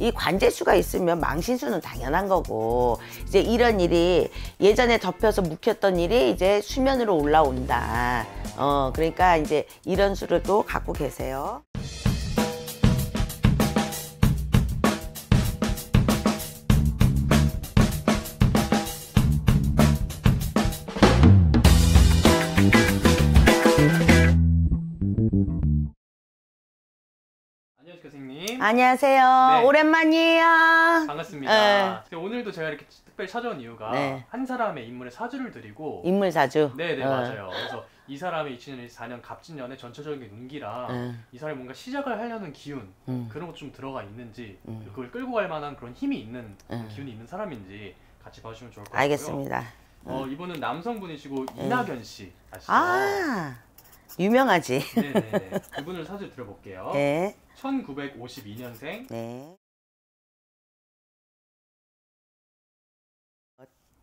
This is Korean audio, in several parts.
이 관제수가 있으면 망신수는 당연한 거고 이제 이런 일이 예전에 덮여서 묵혔던 일이 이제 수면으로 올라온다. 어 그러니까 이제 이런 수를 또 갖고 계세요. 안녕하세요. 네. 오랜만이에요. 반갑습니다. 네. 오늘도 제가 이렇게 특별히 찾아온 이유가 네. 한 사람의 인물의 사주를 드리고 인물 사주. 네네 어. 네, 네. 맞아요. 그래서 이 사람이 2024년 갑진년에 전체적인 운기라 음. 네. 이 사람이 뭔가 시작을 하려는 기운 음. 그런 것좀 들어가 있는지 음. 그걸 끌고 갈 만한 그런 힘이 있는 그 기운이 있는 사람인지 같이 봐주시면 좋을 것 같고요. 알겠습니다. 어, 음. 이분은 남성분이시고 이낙연 씨 아시죠? 아 유명하지. 네네 그분을 사실 들어볼게요. 네. 1952년생. 네.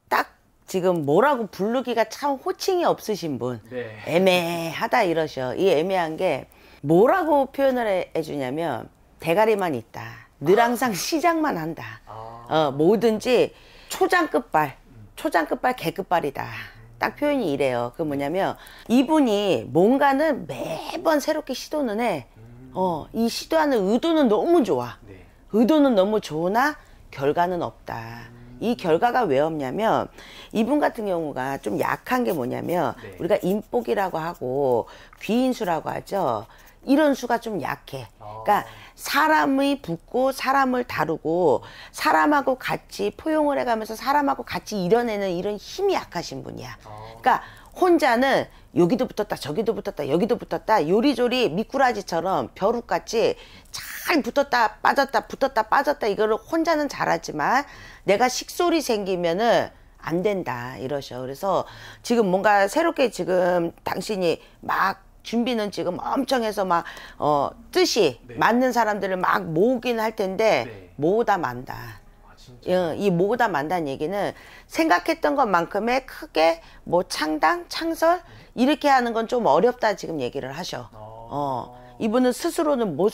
딱 지금 뭐라고 부르기가 참 호칭이 없으신 분. 네. 애매하다 이러셔. 이 애매한 게 뭐라고 표현을 해, 주냐면 대가리만 있다. 늘 아. 항상 아. 시작만 한다. 아. 어, 뭐든지 초장끝발초장끝발 음. 개급발이다. 딱 표현이 이래요. 그 뭐냐면 이분이 뭔가는 매번 새롭게 시도는 해. 어, 이 시도하는 의도는 너무 좋아. 네. 의도는 너무 좋으나 결과는 없다. 이 결과가 왜 없냐면 이분 같은 경우가 좀 약한 게 뭐냐면 네. 우리가 인복이라고 하고 귀인수라고 하죠. 이런 수가 좀 약해. 그러니까 아. 사람의 붙고 사람을 다루고 사람하고 같이 포용을 해가면서 사람하고 같이 이뤄내는 이런 힘이 약하신 분이야. 아. 그러니까 혼자는 여기도 붙었다 저기도 붙었다 여기도 붙었다 요리조리 미꾸라지처럼 벼룩같이 잘 붙었다 빠졌다 붙었다 빠졌다 이거를 혼자는 잘하지만 내가 식솔이 생기면은 안 된다 이러셔 그래서 지금 뭔가 새롭게 지금 당신이 막 준비는 지금 엄청 해서 막 어, 뜻이 네. 맞는 사람들을 막 모으긴 할 텐데 네. 모으다 만다. 아, 예, 이 모으다 만다는 얘기는 생각했던 것만큼의 크게 뭐 창당, 창설 이렇게 하는 건 좀 어렵다 지금 얘기를 하셔. 아. 어. 이분은 스스로는 못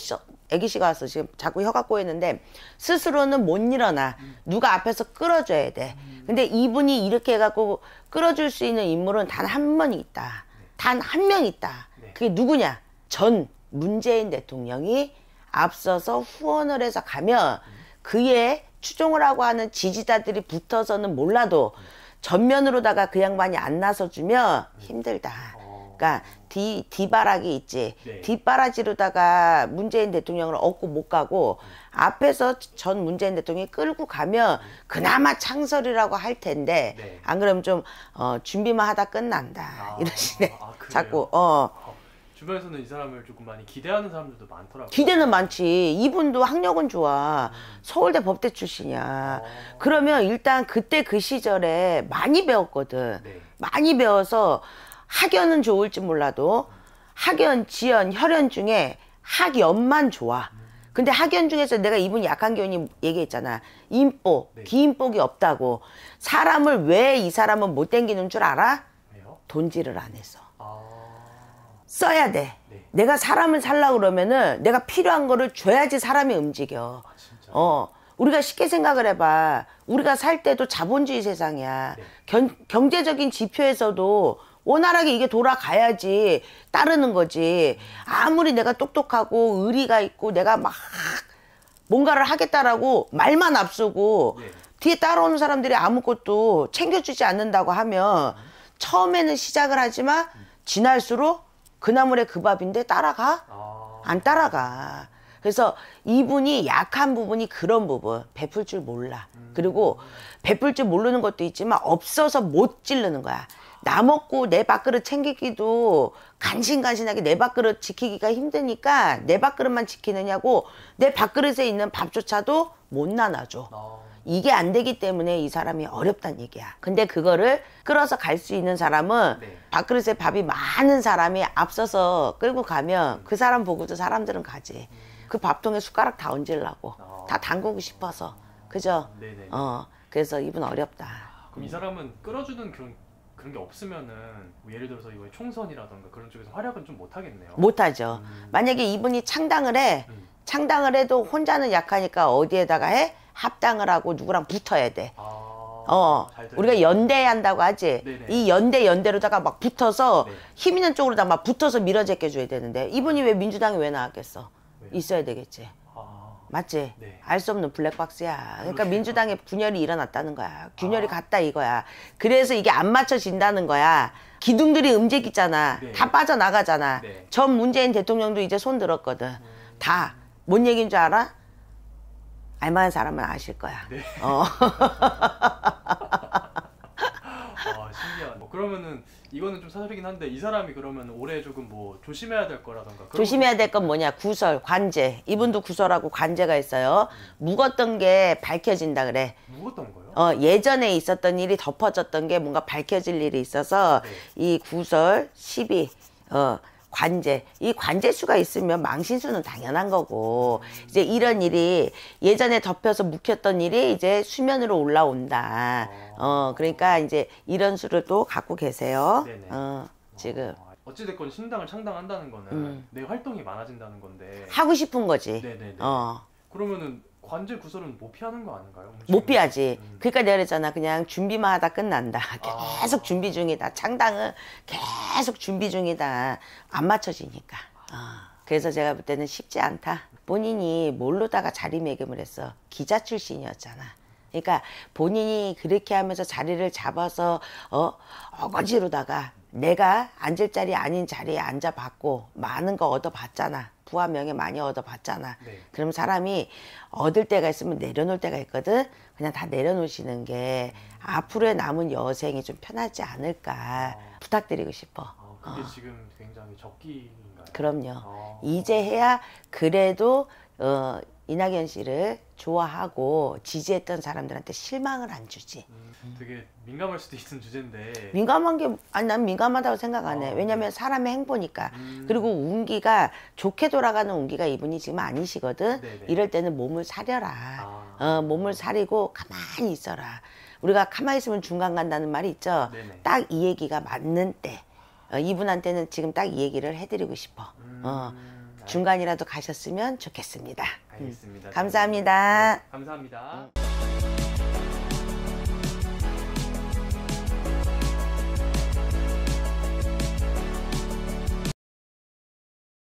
애기 씨가 와서 지금 자꾸 혀가 꼬이는데 스스로는 못 일어나 음. 누가 앞에서 끌어줘야 돼 음. 근데 이분이 이렇게 해갖고 끌어줄 수 있는 인물은 단 한 명이 있다 네. 단한 명 있다 그게 누구냐? 전 문재인 대통령이 앞서서 후원을 해서 가면 그의 추종을 하고 하는 지지자들이 붙어서는 몰라도 전면으로다가 그 양반이 안 나서주면 힘들다. 그러니까 뒤 뒷바라기 있지. 네. 뒷바라지로다가 문재인 대통령을 얻고 못 가고 앞에서 전 문재인 대통령이 끌고 가면 그나마 창설이라고 할 텐데 네. 안 그러면 좀 어, 준비만 하다 끝난다 아, 이러시네. 아, 자꾸 어. 어. 주변에서는 이 사람을 조금 많이 기대하는 사람들도 많더라고요. 기대는 많지. 이분도 학력은 좋아. 음. 서울대 법대 출신이야. 어. 그러면 일단 그때 그 시절에 많이 배웠거든. 네. 많이 배워서 학연은 좋을지 몰라도 학연, 지연, 혈연 중에 학연만 좋아. 음. 근데 학연 중에서 내가 이분 약한 견이 얘기했잖아. 인복, 네. 기인복이 없다고. 사람을 왜 이 사람은 못 땡기는 줄 알아? 돈질을 안 해서. 아. 써야 돼. 네. 내가 사람을 살라 그러면은 내가 필요한 거를 줘야지 사람이 움직여. 아, 어. 우리가 쉽게 생각을 해봐. 우리가 살 때도 자본주의 세상이야. 네. 견, 경제적인 지표에서도 원활하게 이게 돌아가야지 따르는 거지. 아무리 내가 똑똑하고 의리가 있고 내가 막 뭔가를 하겠다라고 말만 앞서고 네. 뒤에 따라오는 사람들이 아무것도 챙겨주지 않는다고 하면 처음에는 시작을 하지만 음. 지날수록 그 나물에 그 밥인데 따라가? 아... 안 따라가. 그래서 이분이 약한 부분이 그런 부분 베풀 줄 몰라. 음... 그리고 베풀 줄 모르는 것도 있지만 없어서 못 찌르는 거야. 나 먹고 내 밥그릇 챙기기도 간신간신하게 내 밥그릇 지키기가 힘드니까 내 밥그릇만 지키느냐고 내 밥그릇에 있는 밥조차도 못 나눠줘. 아... 이게 안 되기 때문에 이 사람이 어렵단 얘기야. 근데 그거를 끌어서 갈 수 있는 사람은 네. 밥그릇에 밥이 많은 사람이 앞서서 끌고 가면 그 사람 보고도 사람들은 가지. 그 밥통에 숟가락 다 얹으려고. 아. 다 담그고 싶어서. 그죠? 네네. 어. 그래서 이분 어렵다. 그럼 이 사람은 끌어주는 그런 그런 게 없으면은 뭐 예를 들어서 이거 총선이라던가 그런 쪽에서 활약은 좀 못하겠네요. 못하죠. 음. 만약에 이분이 창당을 해, 음. 창당을 해도 혼자는 약하니까 어디에다가 해? 합당을 하고 누구랑 붙어야 돼. 아. 어, 우리가 연대한다고 하지. 네네. 이 연대 연대로다가 막 붙어서 네. 힘 있는 쪽으로다 막 붙어서 밀어제껴 줘야 되는데 이분이 음. 왜 민주당이 왜 나왔겠어? 왜요? 있어야 되겠지. 맞지? 네. 알수 없는 블랙박스야. 그러니까 그렇구나. 민주당에 분열이 일어났다는 거야. 균열이 아. 갔다 이거야. 그래서 이게 안 맞춰진다는 거야. 기둥들이 움직이잖아. 네. 다 빠져나가잖아. 네. 전 문재인 대통령도 이제 손 들었거든. 음. 다. 뭔 얘기인 줄 알아? 알만한 사람은 아실 거야. 네. 어. 저는 이거는 좀 사설이긴 한데 이 사람이 그러면 올해 조금 뭐 조심해야 될 거라던가 조심해야 될 건 뭐냐 구설 관제 이분도 음. 구설하고 관제가 있어요 음. 묵었던 게 밝혀진다 그래 묵었던 거요? 어 예전에 있었던 일이 덮어졌던 게 뭔가 밝혀질 일이 있어서 네. 이 구설 12 어, 관제 이 관제수가 있으면 망신수는 당연한 거고 이제 이런 일이 예전에 덮여서 묵혔던 일이 이제 수면으로 올라온다 어, 어 그러니까 이제 이런 수를 또 갖고 계세요 어 지금 어, 어찌됐건 신당을 창당한다는 거는 음. 내 활동이 많아진다는 건데 하고 싶은 거지 네네네. 어 그러면은 관절 구설은 못 피하는 거 아닌가요? 못 피하지. 음. 그러니까 내가 그랬잖아. 그냥 준비만 하다 끝난다. 아. 계속 아. 준비 중이다. 창당은 계속 준비 중이다. 안 맞춰지니까. 어. 그래서 제가 볼 때는 쉽지 않다. 본인이 뭘로다가 자리매김을 했어. 기자 출신이었잖아. 그러니까 본인이 그렇게 하면서 자리를 잡아서 어, 어거지로다가 내가 앉을 자리 아닌 자리에 앉아봤고 많은 거 얻어봤잖아. 부하 명예 많이 얻어봤잖아. 네. 그럼 사람이 얻을 때가 있으면 내려놓을 때가 있거든. 그냥 다 내려놓으시는 게 앞으로의 남은 여생이 좀 편하지 않을까 어. 부탁드리고 싶어. 어, 근데 어. 지금 굉장히 적기인가요? 그럼요. 어. 이제 해야 그래도 어, 이낙연 씨를 좋아하고 지지했던 사람들한테 실망을 안 주지. 음, 되게 민감할 수도 있는 주제인데. 민감한 게 아니 난 민감하다고 생각 안 해. 어, 왜냐면 네. 사람의 행보니까. 음. 그리고 운기가 좋게 돌아가는 운기가 이분이 지금 아니시거든. 네네. 네. 이럴 때는 몸을 사려라. 아. 어, 몸을 사리고 가만히 있어라. 우리가 가만히 있으면 중간 간다는 말이 있죠. 네, 네. 딱이 얘기가 맞는 때. 어, 이분한테는 지금 딱 이 얘기를 해드리고 싶어. 음. 어, 중간이라도 가셨으면 좋겠습니다. 음. 알겠습니다. 감사합니다. 네, 감사합니다. 네,